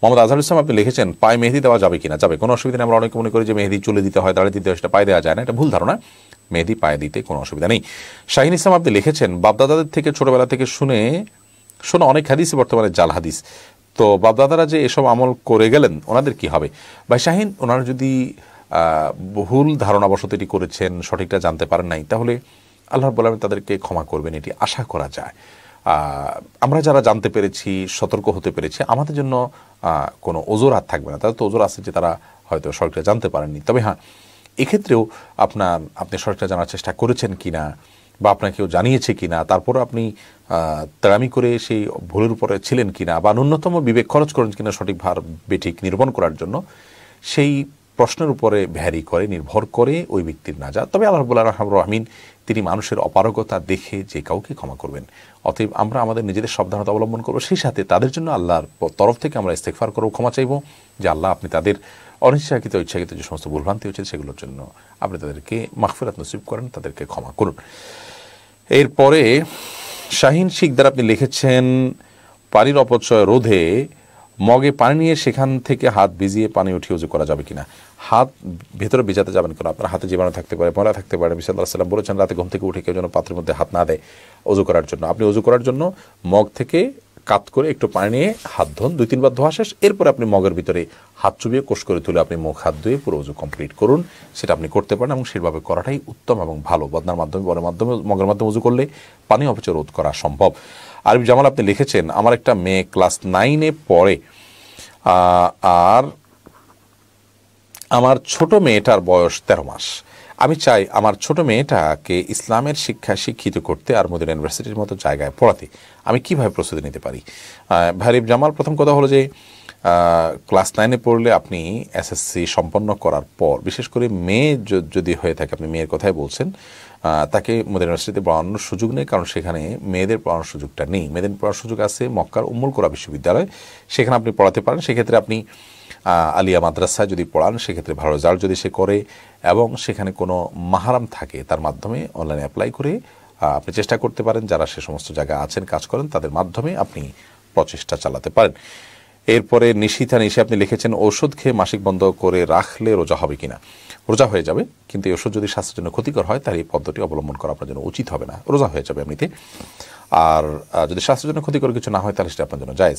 মোহাম্মদ আজহার ইসলাম আপনি লিখেছেন পায়ে মেহেদি দেওয়া যাবে কিনা যাবে কোনো অসুবিধা নেই আমরা অনেকে মনে করি যে মেহেদি চুলে দিতে হয় দাঁড়িয়ে দিতে হয় সেটা পায়ে দেওয়া যায় না এটা ভুল ধারণা মেহেদি পায়ে দিতে কোনো অসুবিধা নেই শাহিন ইসলাম আপনি লিখেছেন বাপদাদাদের থেকে ছোটবেলা থেকে শুনে শোনা অনেক হাদিস বর্তমানে জাল হাদিস তো বাপদাদারা যে এসব আমল করে গেলেন ওনাদের কি হবে ভাই শাহিন ওনারা যদি ভুল ধারণাবশত এটি করেছেন সঠিকটা জানতে পারেন নাই তাহলে আল্লাহ বলবেন তাদেরকে ক্ষমা করবেন এটি আশা করা যায় আমরা যারা জানতে পেরেছি সতর্ক হতে পেরেছি আমাদের জন্য কোনো ওজোর হাত থাকবে না তাদের তো ওজোর আছে যে তারা হয়তো সরকার জানতে পারেননি তবে হ্যাঁ এক্ষেত্রেও আপনার আপনি সরকার জানার চেষ্টা করেছেন কি না বা আপনাকেও জানিয়েছে কি না তারপর আপনি তেড়ামি করে সেই ভুলের উপরে ছিলেন কি না বা ন্যূনতম বিবেক খরচ করেন কি সঠিক ভার বেঠিক নিরূপণ করার জন্য সেই প্রশ্নের উপরে ভ্যারি করে নির্ভর করে ওই ব্যক্তির না যা তবে আল্লাহবুল্লাহ রহম রহমিন তিনি মানুষের অপারগতা দেখে যে কাউকে ক্ষমা করবেন অতএব আমরা আমাদের নিজেদের সাবধানতা অবলম্বন করবো সেই সাথে তাদের জন্য আল্লাহর তরফ থেকে আমরা ইস্তেকফার করবো ক্ষমা চাইব যে আল্লাহ আপনি তাদের অনিচ্ছাকৃত ইচ্ছাকৃত যে সমস্ত ভুলভ্রান্তি হচ্ছে সেগুলোর জন্য আপনি তাদেরকে মাহফিরাত নসিব করেন তাদেরকে ক্ষমা করুন এরপরে শাহিন শিকদার আপনি লিখেছেন পানির অপচয় রোধে মগে পানি নিয়ে সেখান থেকে হাত ভিজিয়ে পানি উঠিয়ে উজু করা যাবে কিনা হাত ভেতরে ভিজাতে যাবেন কেন আপনার হাতে জীবাণু থাকতে পারে ময়লা থাকতে পারে বিশাল্লাহ সাল্লাম বলেছেন রাতে ঘুম থেকে উঠে কেউ যেন পাত্রের মধ্যে হাত না দেয় অজু করার জন্য আপনি অজু করার জন্য মগ থেকে কাত করে একটু পানি নিয়ে হাত ধোন দুই তিনবার ধোয়া শেষ এরপরে আপনি মগের ভিতরে হাত চুবিয়ে কোষ করে তুলে আপনি মুখ হাত ধুয়ে পুরো উজু কমপ্লিট করুন সেটা আপনি করতে পারেন এবং সেভাবে করাটাই উত্তম এবং ভালো বদনার মাধ্যমে বনের মাধ্যমে মগের মাধ্যমে উজু করলে পানি অপচয় রোধ করা সম্ভব আরবি জামাল আপনি লিখেছেন আমার একটা মেয়ে ক্লাস নাইনে পড়ে আর আমার ছোট মেয়েটার বয়স তেরো মাস আমি চাই আমার ছোট মেয়েটাকে ইসলামের শিক্ষা শিক্ষিত করতে আর মদিনা ইউনিভার্সিটির মতো জায়গায় পড়াতে আমি কিভাবে প্রস্তুতি নিতে পারি ভারিব জামাল প্রথম কথা হলো যে ক্লাস নাইনে পড়লে আপনি এসএসসি সম্পন্ন করার পর বিশেষ করে মেয়ে যদি হয়ে থাকে আপনি মেয়ের কথাই বলছেন তাকে মোদের ইউনিভার্সিটিতে পড়ানোর সুযোগ নেই কারণ সেখানে মেয়েদের পড়ানোর সুযোগটা নেই মেয়েদের পড়ার সুযোগ আছে মক্কার উম্মুল কোরা বিশ্ববিদ্যালয় সেখানে আপনি পড়াতে পারেন সেক্ষেত্রে আপনি আলিয়া মাদ্রাসায় যদি পড়ান সেক্ষেত্রে ভালো রেজাল্ট যদি সে করে এবং সেখানে কোনো মাহারাম থাকে তার মাধ্যমে অনলাইনে অ্যাপ্লাই করে আপনি চেষ্টা করতে পারেন যারা সে সমস্ত জায়গায় আছেন কাজ করেন তাদের মাধ্যমে আপনি প্রচেষ্টা চালাতে পারেন এরপরে নিশিতা নিশে আপনি লিখেছেন ওষুধ খেয়ে মাসিক বন্ধ করে রাখলে রোজা হবে কিনা রোজা হয়ে যাবে কিন্তু এই ওষুধ যদি স্বাস্থ্যের জন্য ক্ষতিকর হয় তাহলে এই পদ্ধতি অবলম্বন করা আপনার জন্য উচিত হবে না রোজা হয়ে যাবে এমনিতে আর যদি স্বাস্থ্যের জন্য ক্ষতিকর কিছু না হয় তাহলে সেটা আপনার জন্য জায়জ